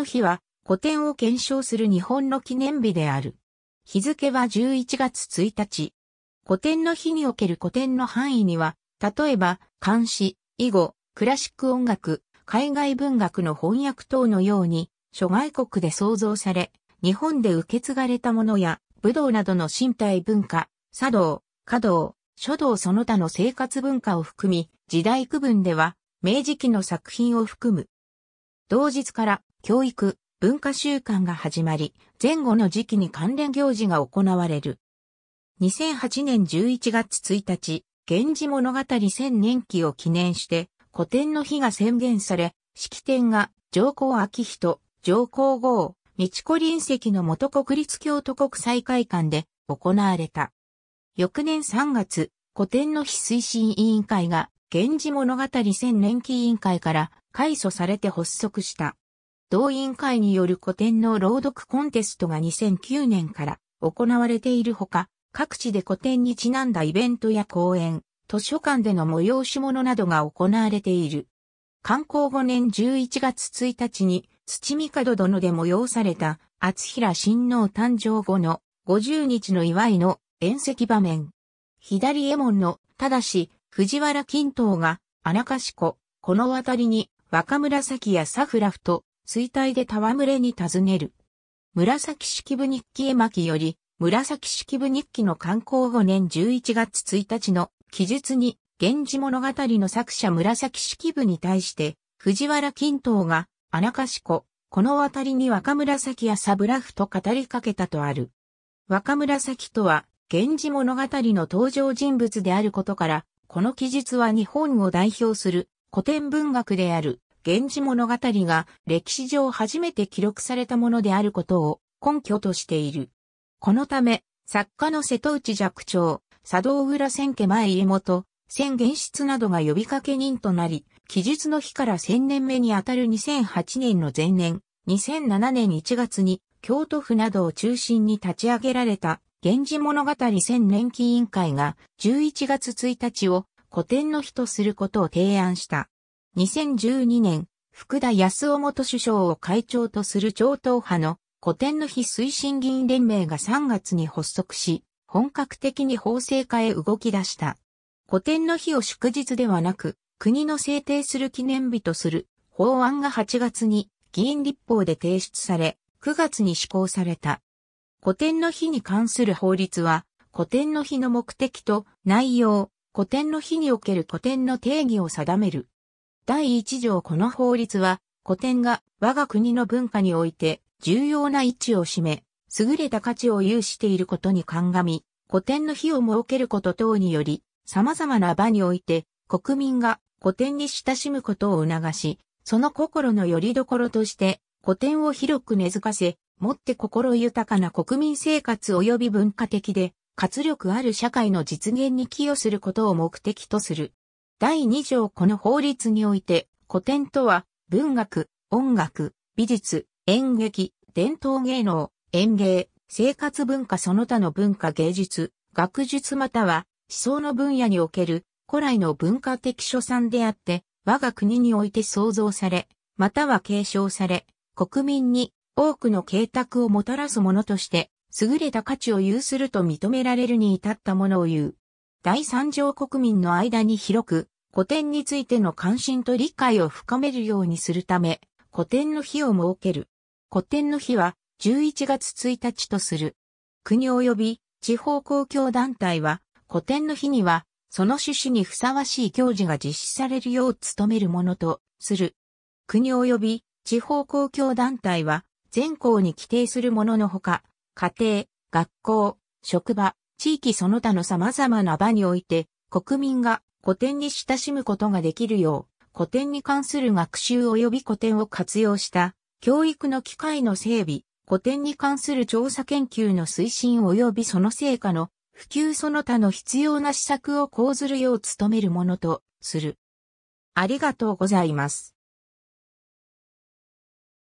の日は古典を検証する日本の記念日である。日付は11月1日。古典の日における古典の範囲には、例えば、漢詩、囲碁、クラシック音楽、海外文学の翻訳等のように、諸外国で創造され、日本で受け継がれたものや、武道などの身体文化、茶道、華道、書道その他の生活文化を含み、時代区分では、明治期の作品を含む。同日から、教育、文化習慣が始まり、前後の時期に関連行事が行われる。2008年11月1日、源氏物語1000年期を記念して、古典の日が宣言され、式典が上皇明人、上皇后、道子林石の元国立京都国際会館で行われた。翌年3月、古典の日推進委員会が、源氏物語1000年期委員会から改祖されて発足した。同委員会による古典の朗読コンテストが2009年から行われているほか、各地で古典にちなんだイベントや講演、図書館での催し物などが行われている。観光5年11月1日に、土見門殿で催された、厚平親王誕生後の50日の祝いの宴席場面。左衛門の、ただし、藤原金刀が、穴かしこ、この辺りに、若紫やサフラフと、衰退で戯れに尋ねる。紫式部日記絵巻より、紫式部日記の刊行5年11月1日の記述に、源氏物語の作者紫式部に対して、藤原金刀が、あなかしこ、この渡りに若紫やサブラフと語りかけたとある。若紫とは、源氏物語の登場人物であることから、この記述は日本を代表する古典文学である源氏物語が歴史上初めて記録されたものであることを根拠としている。このため、作家の瀬戸内寂聴、佐藤浦千家前家元、千元室などが呼びかけ人となり、記述の日から千年目にあたる2008年の前年、2007年1月に京都府などを中心に立ち上げられた源氏物語千年期委員会が11月1日を古典の日とすることを提案した。2012年、福田康夫元首相を会長とする超党派の古典の日推進議員連盟が3月に発足し、本格的に法制化へ動き出した。古典の日を祝日ではなく、国の制定する記念日とする法案が8月に議員立法で提出され、9月に施行された。古典の日に関する法律は、古典の日の目的と内容、古典の日における古典の定義を定める。第1条この法律は、古典が我が国の文化において重要な位置を占め、優れた価値を有していることに鑑み、古典の日を設けること等により、様々な場において、国民が古典に親しむことを促し、その心の拠り所として、古典を広く根付かせ、もって心豊かな国民生活及び文化的で、活力ある社会の実現に寄与することを目的とする。第2条この法律において、古典とは、文学、音楽、美術、演劇、伝統芸能、演芸、生活文化その他の文化芸術、学術または思想の分野における古来の文化的所産であって、我が国において創造され、または継承され、国民に多くの慶託をもたらすものとして、優れた価値を有すると認められるに至ったものを言う。第三条国民の間に広く、古典についての関心と理解を深めるようにするため、古典の日を設ける。古典の日は11月1日とする。国及び地方公共団体は古典の日にはその趣旨にふさわしい行事が実施されるよう努めるものとする。国及び地方公共団体は全校に規定するもののほか、家庭、学校、職場、地域その他の様々な場において、国民が古典に親しむことができるよう、古典に関する学習及び古典を活用した教育の機会の整備、古典に関する調査研究の推進及びその成果の普及その他の必要な施策を講ずるよう努めるものとする。ありがとうございます。